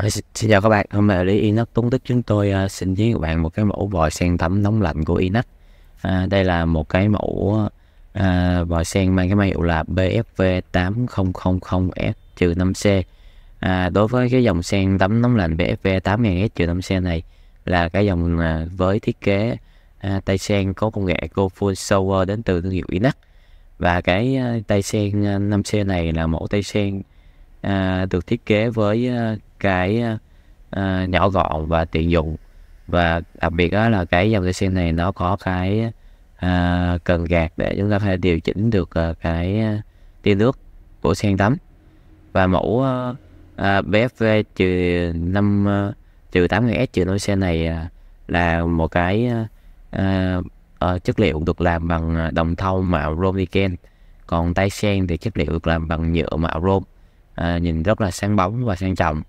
Ờ, xin chào các bạn, hôm nay lý Inox Tuấn Đức chúng tôi uh, xin giới các bạn một cái mẫu vòi sen tắm nóng lạnh của Inox. À, đây là một cái mẫu à, vòi sen mang cái may hiệu là BFV 8000S-5C. À, đối với cái dòng sen tắm nóng lạnh BFV 8000S-5C này là cái dòng à, với thiết kế à, tay sen có công nghệ Go Full Shower đến từ thương hiệu Inox. Và cái à, tay sen 5C này là mẫu tay sen à, được thiết kế với à, cái à, nhỏ gọn và tiện dụng và đặc biệt đó là cái dòng xe này nó có cái à, cần gạt để chúng ta có điều chỉnh được à, cái à, tia nước của sen tắm và mẫu à, à BFV trừ năm trừ tám s trừ đôi xe này à, là một cái à, à, ờ, chất liệu được làm bằng đồng thau mạo rôm niken còn tay sen thì chất liệu được làm bằng nhựa mạo rôm à, nhìn rất là sáng bóng và sang trọng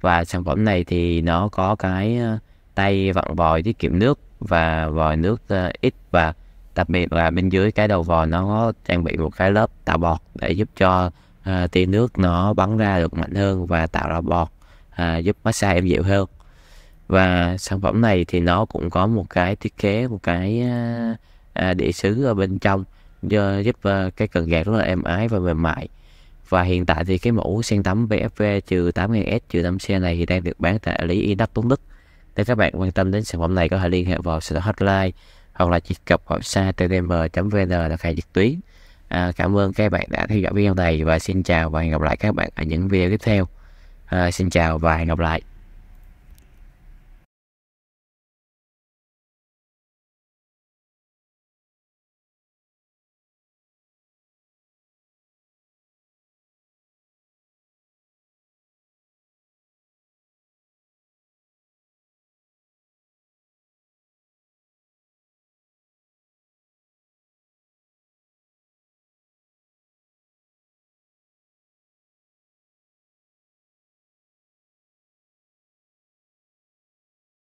và sản phẩm này thì nó có cái à, tay vặn vòi tiết kiệm nước và vòi nước à, ít và đặc biệt là bên dưới cái đầu vòi nó có trang bị một cái lớp tạo bọt để giúp cho à, tia nước nó bắn ra được mạnh hơn và tạo ra bọt à, giúp massage em dịu hơn và sản phẩm này thì nó cũng có một cái thiết kế một cái à, à đĩa sứ ở bên trong giúp à, cái cần gạt rất là êm ái và mềm mại và hiện tại thì cái mẫu sen tắm VFV trừ 80S trừ 8C này thì đang được bán tại lý Inac Tuấn Đức nếu các bạn quan tâm đến sản phẩm này có thể liên hệ vào số hotline hoặc là truy cập website tdm.vn là khai trực tuyến à, cảm ơn các bạn đã theo dõi video này và xin chào và hẹn gặp lại các bạn ở những video tiếp theo à, xin chào và hẹn gặp lại